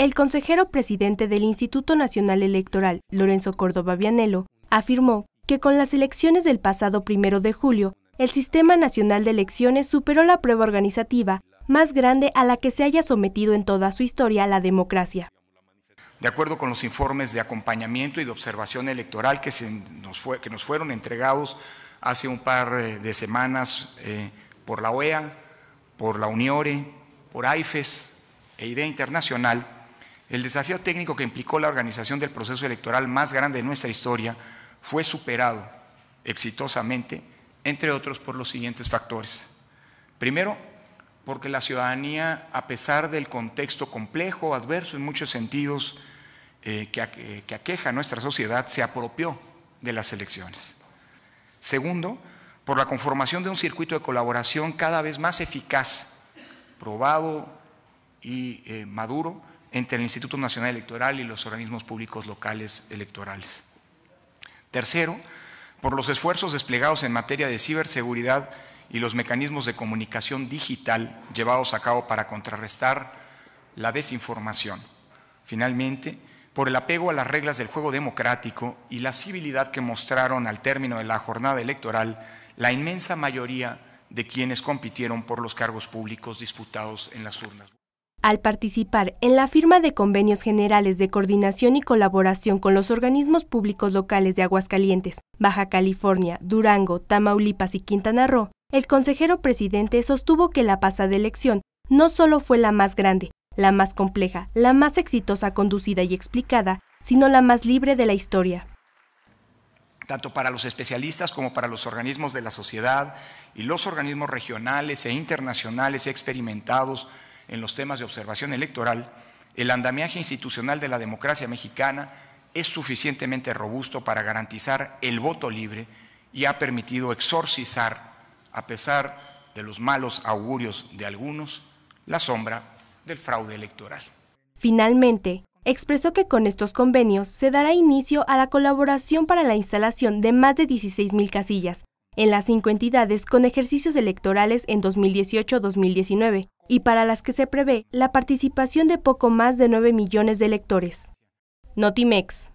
El consejero presidente del Instituto Nacional Electoral, Lorenzo Córdoba Vianello, afirmó que con las elecciones del pasado primero de julio, el Sistema Nacional de Elecciones superó la prueba organizativa más grande a la que se haya sometido en toda su historia la democracia. De acuerdo con los informes de acompañamiento y de observación electoral que, nos, fueron entregados hace un par de semanas eh, por la OEA, por la UNIORE, por AIFES e, e IDEA Internacional, el desafío técnico que implicó la organización del proceso electoral más grande de nuestra historia fue superado exitosamente, entre otros, por los siguientes factores. Primero, porque la ciudadanía, a pesar del contexto complejo, adverso en muchos sentidos eh, eh, que, aqueja a nuestra sociedad, se apropió de las elecciones. Segundo, por la conformación de un circuito de colaboración cada vez más eficaz, probado y eh, maduro, entre el Instituto Nacional Electoral y los organismos públicos locales electorales. Tercero, por los esfuerzos desplegados en materia de ciberseguridad y los mecanismos de comunicación digital llevados a cabo para contrarrestar la desinformación. Finalmente, por el apego a las reglas del juego democrático y la civilidad que mostraron al término de la jornada electoral la inmensa mayoría de quienes compitieron por los cargos públicos disputados en las urnas al participar en la firma de convenios generales de coordinación y colaboración con los organismos públicos locales de Aguascalientes, Baja California, Durango, Tamaulipas y Quintana Roo, el consejero presidente sostuvo que la pasada elección no solo fue la más grande, la más compleja, la más exitosa conducida y explicada, sino la más libre de la historia. Tanto para los especialistas como para los organismos de la sociedad y los organismos regionales e internacionales experimentados en los temas de observación electoral, el andamiaje institucional de la democracia mexicana es suficientemente robusto para garantizar el voto libre y ha permitido exorcizar, a pesar de los malos augurios de algunos, la sombra del fraude electoral. Finalmente, expresó que con estos convenios se dará inicio a la colaboración para la instalación de más de 16.000 casillas en las cinco entidades con ejercicios electorales en 2018-2019 y para las que se prevé la participación de poco más de 9 millones de electores. Notimex,